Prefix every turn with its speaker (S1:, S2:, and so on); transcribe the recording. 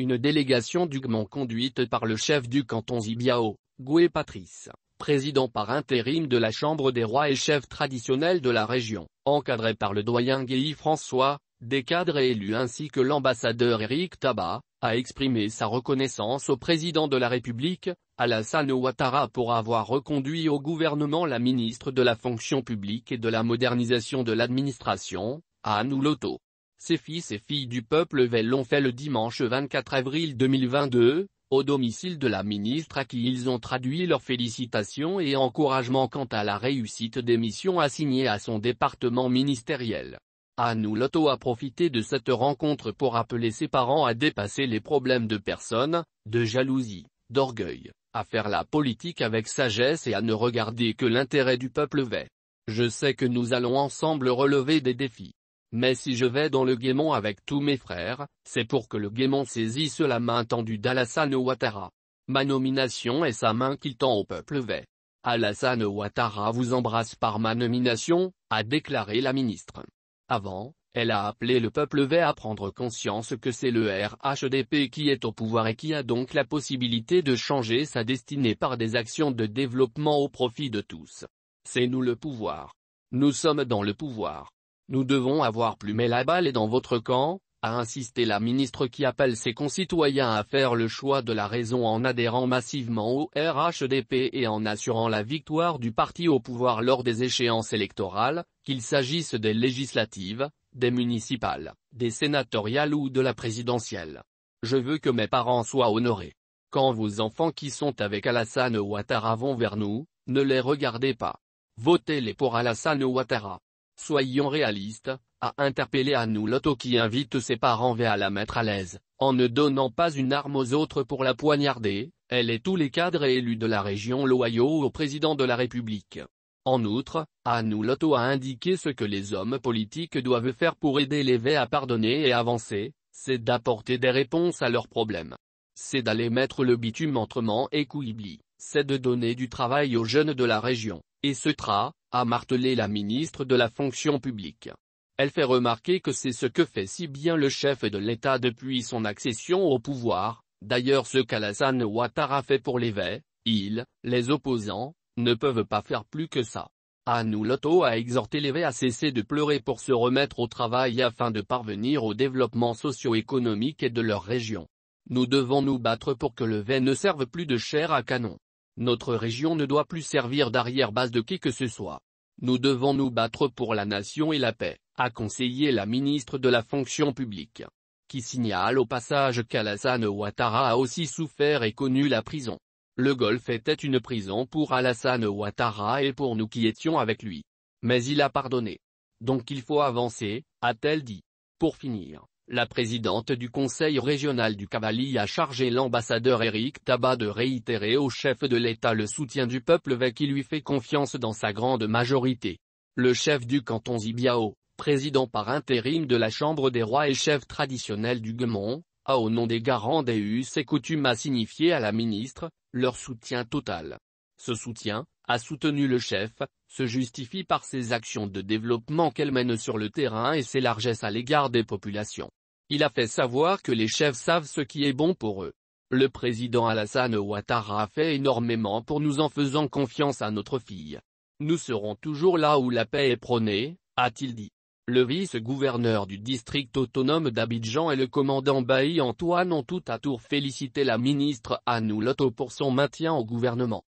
S1: une délégation GMO conduite par le chef du canton Zibiao, Goué Patrice, président par intérim de la Chambre des rois et chef traditionnel de la région, encadré par le doyen Guy François, des cadres élus ainsi que l'ambassadeur Éric Tabat, a exprimé sa reconnaissance au président de la République, Alassane Ouattara pour avoir reconduit au gouvernement la ministre de la fonction publique et de la modernisation de l'administration, Anne loto ses fils et filles du peuple V l'ont fait le dimanche 24 avril 2022, au domicile de la ministre à qui ils ont traduit leurs félicitations et encouragements quant à la réussite des missions assignées à son département ministériel. Anou a profité de cette rencontre pour appeler ses parents à dépasser les problèmes de personnes, de jalousie, d'orgueil, à faire la politique avec sagesse et à ne regarder que l'intérêt du peuple Vet. Je sais que nous allons ensemble relever des défis. Mais si je vais dans le guémon avec tous mes frères, c'est pour que le guémon saisisse la main tendue d'Alassane Ouattara. Ma nomination est sa main qu'il tend au peuple V. Alassane Ouattara vous embrasse par ma nomination, a déclaré la ministre. Avant, elle a appelé le peuple V à prendre conscience que c'est le RHDP qui est au pouvoir et qui a donc la possibilité de changer sa destinée par des actions de développement au profit de tous. C'est nous le pouvoir. Nous sommes dans le pouvoir. Nous devons avoir plumé la balle et dans votre camp, a insisté la ministre qui appelle ses concitoyens à faire le choix de la raison en adhérant massivement au RHDP et en assurant la victoire du parti au pouvoir lors des échéances électorales, qu'il s'agisse des législatives, des municipales, des sénatoriales ou de la présidentielle. Je veux que mes parents soient honorés. Quand vos enfants qui sont avec Alassane Ouattara vont vers nous, ne les regardez pas. Votez-les pour Alassane Ouattara soyons réalistes, a interpellé Lotto qui invite ses parents à la mettre à l'aise, en ne donnant pas une arme aux autres pour la poignarder, elle et tous les cadres et élus de la région loyaux au président de la République. En outre, Lotto a indiqué ce que les hommes politiques doivent faire pour aider les V à pardonner et avancer, c'est d'apporter des réponses à leurs problèmes. C'est d'aller mettre le bitume entre Mans et Kouibli, c'est de donner du travail aux jeunes de la région, et ce tra, a martelé la ministre de la fonction publique. Elle fait remarquer que c'est ce que fait si bien le chef de l'État depuis son accession au pouvoir, d'ailleurs ce qu'Alassane Ouattara fait pour les il, ils, les opposants, ne peuvent pas faire plus que ça. Anuloto a exhorté les à cesser de pleurer pour se remettre au travail afin de parvenir au développement socio-économique et de leur région. Nous devons nous battre pour que le ne serve plus de chair à canon. Notre région ne doit plus servir d'arrière-base de qui que ce soit. Nous devons nous battre pour la nation et la paix, a conseillé la ministre de la fonction publique. Qui signale au passage qu'Alassane Ouattara a aussi souffert et connu la prison. Le Golfe était une prison pour Alassane Ouattara et pour nous qui étions avec lui. Mais il a pardonné. Donc il faut avancer, a-t-elle dit. Pour finir, la présidente du conseil régional du Cavali a chargé l'ambassadeur Éric Tabat de réitérer au chef de l'État le soutien du peuple avec qui lui fait confiance dans sa grande majorité. Le chef du canton Zibiao, président par intérim de la Chambre des rois et chef traditionnel du Guémon, a au nom des garants des us et coutumes à signifier à la ministre, leur soutien total. Ce soutien, a soutenu le chef, se justifie par ses actions de développement qu'elle mène sur le terrain et ses largesses à l'égard des populations. Il a fait savoir que les chefs savent ce qui est bon pour eux. Le président Alassane Ouattara a fait énormément pour nous en faisant confiance à notre fille. Nous serons toujours là où la paix est prônée, a-t-il dit. Le vice-gouverneur du district autonome d'Abidjan et le commandant Baï Antoine ont tout à tour félicité la ministre Anou Lotto pour son maintien au gouvernement.